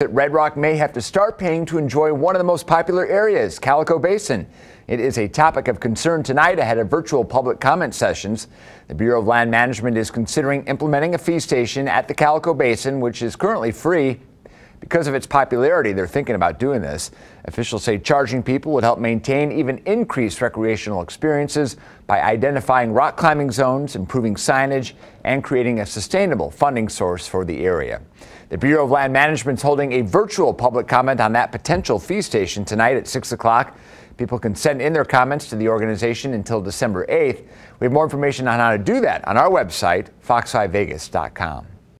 that Red Rock may have to start paying to enjoy one of the most popular areas, Calico Basin. It is a topic of concern tonight ahead of virtual public comment sessions. The Bureau of Land Management is considering implementing a fee station at the Calico Basin, which is currently free. Because of its popularity, they're thinking about doing this. Officials say charging people would help maintain even increased recreational experiences by identifying rock climbing zones, improving signage, and creating a sustainable funding source for the area. The Bureau of Land Management is holding a virtual public comment on that potential fee station tonight at 6 o'clock. People can send in their comments to the organization until December 8th. We have more information on how to do that on our website, fox5vegas.com.